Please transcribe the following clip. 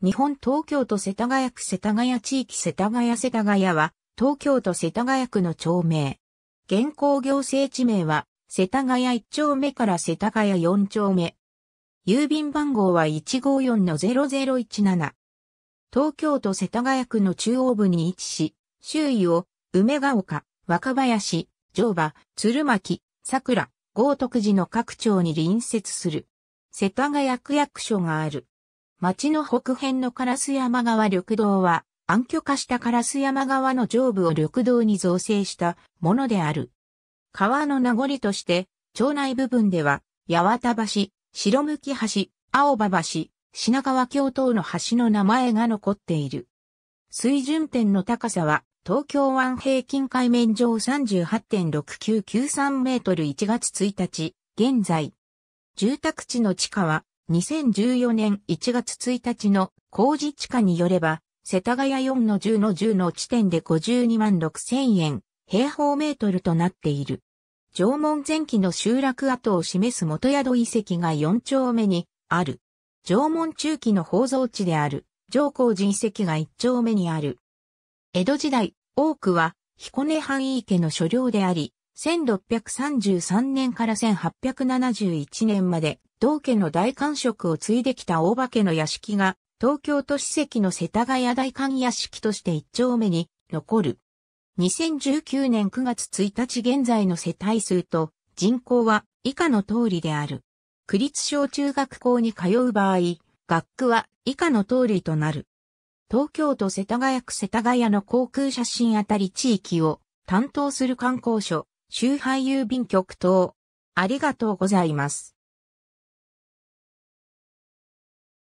日本東京都世田谷区世田谷地域世田谷世田谷は、東京都世田谷区の町名。現行行政地名は、世田谷1丁目から世田谷4丁目。郵便番号は154-0017。東京都世田谷区の中央部に位置し、周囲を、梅ヶ丘、若林、城馬、鶴巻、桜、豪徳寺の各町に隣接する。世田谷区役所がある。町の北辺のカラス山川緑道は、暗渠化したカラス山川の上部を緑道に造成したものである。川の名残として、町内部分では、八幡橋、白向橋、青葉橋、品川橋等の橋の名前が残っている。水準点の高さは、東京湾平均海面上38.6993メートル1月1日、現在。住宅地の地下は、2014年1月1日の工事地下によれば、世田谷4の10の10の地点で52万6千円、平方メートルとなっている。縄文前期の集落跡を示す元宿遺跡が4丁目にある。縄文中期の宝蔵地である上皇寺遺跡が1丁目にある。江戸時代、多くは彦根藩囲家の所領であり、1633年から1871年まで同家の大官職を継いできた大場家の屋敷が、東京都史跡の世田谷大官屋敷として一丁目に残る。2019年9月1日現在の世帯数と人口は以下の通りである。区立小中学校に通う場合、学区は以下の通りとなる。東京都世田谷区世田谷の航空写真あたり地域を担当する観光所、周廃郵便局等。ありがとうございます。